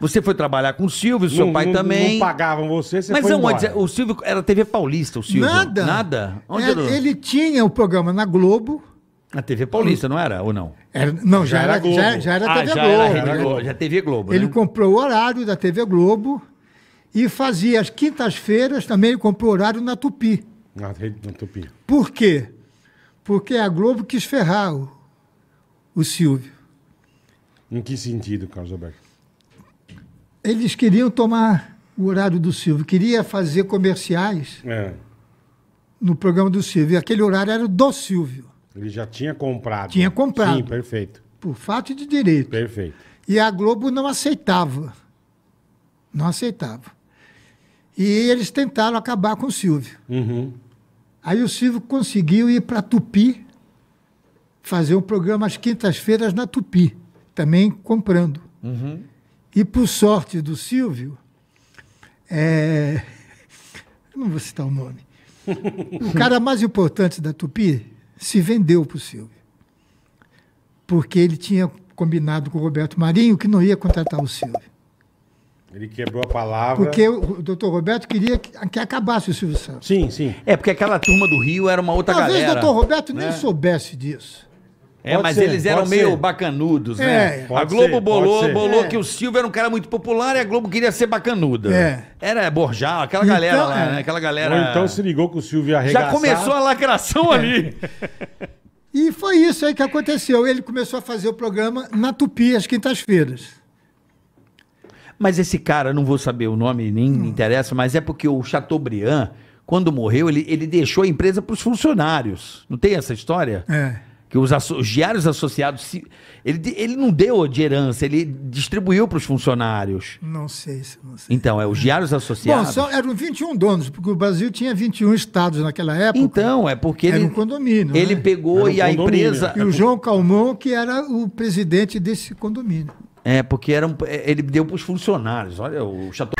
Você foi trabalhar com o Silvio, seu não, pai não, também. Não pagavam você, você Mas foi não, o Silvio era TV Paulista, o Silvio. Nada. Nada? Onde era, era? Ele tinha o um programa na Globo. Na TV Paulista, não era? Ou não? Era, não, já, já era, Globo. Já, já era ah, TV já Globo. Era, Rede Globo. Já TV Globo. Ele né? comprou o horário da TV Globo e fazia as quintas-feiras também, ele comprou horário na Tupi. Na, na Tupi. Por quê? Porque a Globo quis ferrar o, o Silvio. Em que sentido, Carlos Alberto? eles queriam tomar o horário do Silvio, queria fazer comerciais é. no programa do Silvio. E aquele horário era do Silvio. Ele já tinha comprado. Tinha comprado. Sim, perfeito. Por fato de direito. Perfeito. E a Globo não aceitava. Não aceitava. E eles tentaram acabar com o Silvio. Uhum. Aí o Silvio conseguiu ir para Tupi fazer um programa às quintas-feiras na Tupi, também comprando. Uhum. E, por sorte do Silvio, é... não vou citar o nome, o cara mais importante da Tupi se vendeu para o Silvio. Porque ele tinha combinado com o Roberto Marinho que não ia contratar o Silvio. Ele quebrou a palavra. Porque o doutor Roberto queria que, que acabasse o Silvio Santos. Sim, sim. É, porque aquela turma do Rio era uma outra Talvez galera. Talvez o doutor Roberto né? nem soubesse disso. É, mas ser, eles eram meio ser. bacanudos, né? É, a Globo ser, bolou, bolou é. que o Silvio era um cara muito popular e a Globo queria ser bacanuda. É. Era Borjal, aquela então, galera lá, é. né? Aquela galera. Ou então se ligou com o Silvio arregaçar. Já começou a lacração é. ali. E foi isso aí que aconteceu. Ele começou a fazer o programa na Tupi, às quintas-feiras. Mas esse cara, não vou saber o nome, nem hum. me interessa, mas é porque o Chateaubriand, quando morreu, ele, ele deixou a empresa para os funcionários. Não tem essa história? É que os, os, diários associados se, ele, ele não deu de herança, ele distribuiu para os funcionários. Não sei, não sei. Então, é os diários associados. Bom, eram 21 donos, porque o Brasil tinha 21 estados naquela época. Então, é porque ele. Era um condomínio. Ele né? pegou um e a empresa. E o João Calmon, que era o presidente desse condomínio. É, porque era um, é, ele deu para os funcionários. Olha, o Chateau.